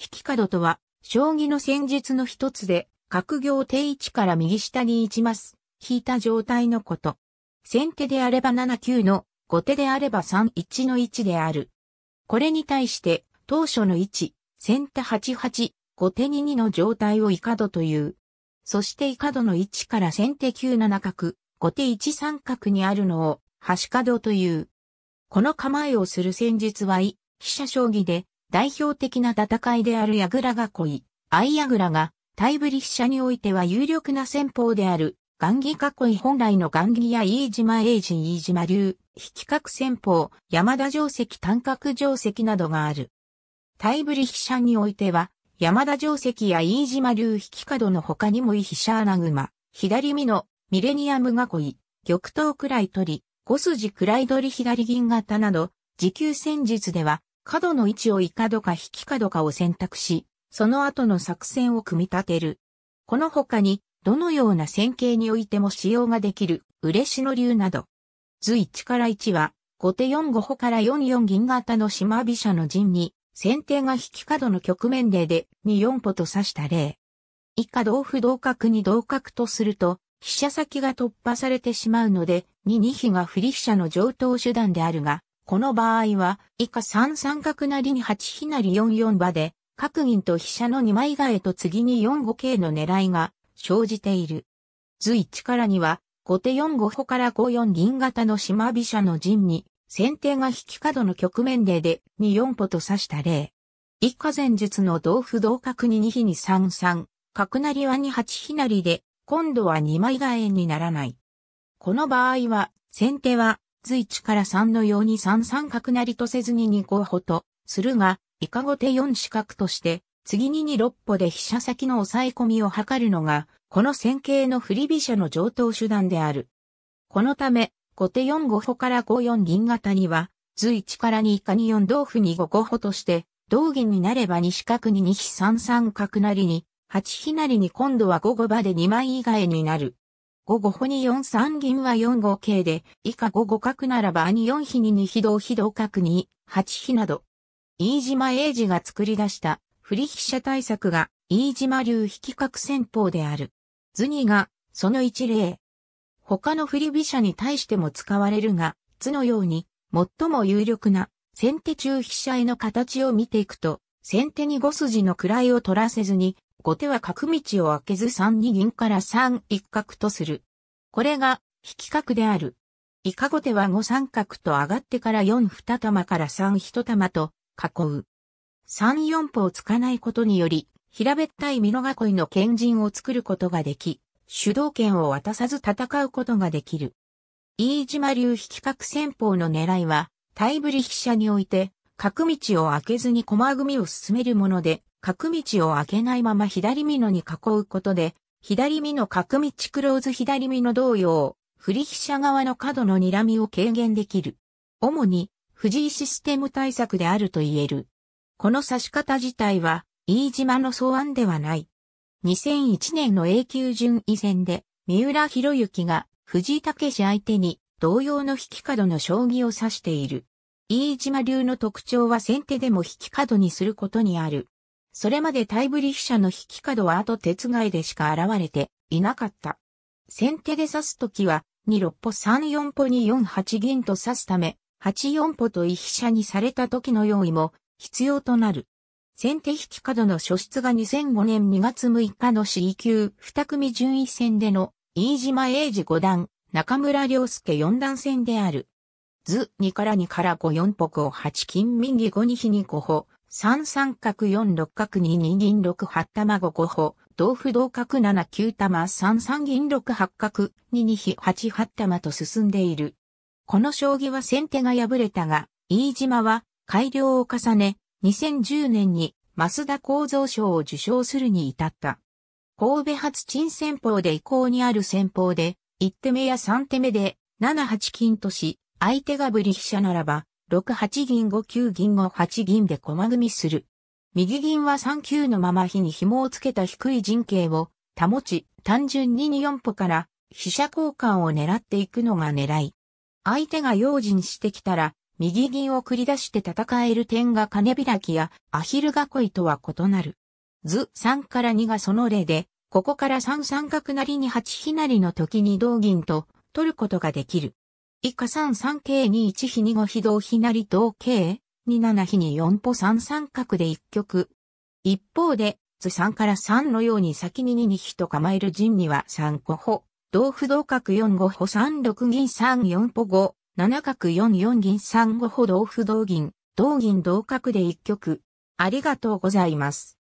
引き角とは、将棋の戦術の一つで、角行定位置から右下に1マス、引いた状態のこと。先手であれば7九の、後手であれば3一の位置である。これに対して、当初の位置、先手8八、後手2二の状態をイカドという。そしてイカドの位置から先手9七角、後手1三角にあるのを、端角という。この構えをする戦術は、飛車将棋で、代表的な戦いである矢倉囲い、相矢倉が、タブリッヒ社においては有力な戦法である、雁木囲い本来の雁木や飯島英治飯島流、き角戦法、山田定石単角定石などがある。タブリッヒ社においては、山田定石や飯島流引き角の他にもイヒシャアナグマ、左美のミレニアム囲い、玉頭くらい取り、五筋くらい取り左銀型など、持久戦術では、角の位置をいかどか引き角かを選択し、その後の作戦を組み立てる。この他に、どのような線形においても使用ができる、嬉野流など。図1から1は、後手4五歩から4四銀型の島飛車の陣に、先手が引き角の局面でで2四歩と指した例。以下同歩同角に同角とすると、飛車先が突破されてしまうので、2二飛が振り飛車の上等手段であるが、この場合は、以下3三角成に8ひなり4四場で、各銀と飛車の2枚替えと次に4五桂の狙いが生じている。図一からには、後手4五歩から5四銀型の島飛車の陣に、先手が引き角の局面例で2四歩と指した例。以下前述の同歩同角に2比に3三、角成は2八ひなりで、今度は2枚替えにならない。この場合は、先手は随一から三のように三三角なりとせずに二五歩とするが、以下後手四四角として、次に二六歩で飛車先の抑え込みを図るのが、この線形の振り飛車の上等手段である。このため、後手4五歩から5四銀型には、図1から2以下に4同歩に5五歩として、同銀になれば2四角に2飛3三角なりに、8飛なりに今度は5五場で2枚以外になる。五五歩に四三銀は四五桂で、以下五五角ならば兄四比に二飛同飛同角に、八比など。飯島英二が作り出した、振り飛車対策が、飯島流引き角戦法である。図二が、その一例。他の振り飛車に対しても使われるが、図のように、最も有力な、先手中飛車への形を見ていくと、先手に五筋の位を取らせずに、後手は角道を開けず3二銀から3一角とする。これが、引き角である。以下後手は5三角と上がってから4二玉から3一玉と、囲う。3四歩を突かないことにより、平べったい美濃囲いの剣陣を作ることができ、主導権を渡さず戦うことができる。飯島流引き角戦法の狙いは、対振り飛車において、角道を開けずに駒組みを進めるもので、角道を開けないまま左身のに囲うことで、左身の角道クローズ左身の同様、振り飛車側の角の睨みを軽減できる。主に、藤井システム対策であると言える。この指し方自体は、飯島の草案ではない。2001年の A 級順位戦で、三浦博之が藤井武相手に同様の引き角の将棋を指している。飯島流の特徴は先手でも引き角にすることにある。それまでタイブリヒ社の引き角は後手つがいでしか現れていなかった。先手で指すときは、2六歩3四歩に4八銀と指すため、8四歩と一飛車にされた時の用意も必要となる。先手引き角の初出が2005年2月6日の C 級二組順位戦での飯島英二五段、中村良介四段戦である。図2から2から5四歩5八金右5二飛に5歩、三三角四六角二二銀六八玉五歩、同歩同角七九玉三三銀六八角二二飛八八玉と進んでいる。この将棋は先手が敗れたが、飯島は改良を重ね、2010年に増田構造賞を受賞するに至った。神戸発陳戦法で移行にある戦法で、一手目や三手目で、七八金とし、相手がブリ飛車ならば、6八銀5九銀5八銀で駒組みする。右銀は3九のまま火に紐をつけた低い陣形を保ち、単純に2四歩から飛車交換を狙っていくのが狙い。相手が用心してきたら、右銀を繰り出して戦える点が金開きやアヒル囲いとは異なる。図3から2がその例で、ここから3三角なりに8ひなりの時に同銀と取ることができる。以下三三桂二一比二五比同比なり同桂二七比に四歩三三角で一曲。一方で、図三から三のように先に二二比と構える陣には三個歩、同歩同角四五歩三六銀三四歩五、七角四四銀三五歩同歩同銀、同銀同角で一曲。ありがとうございます。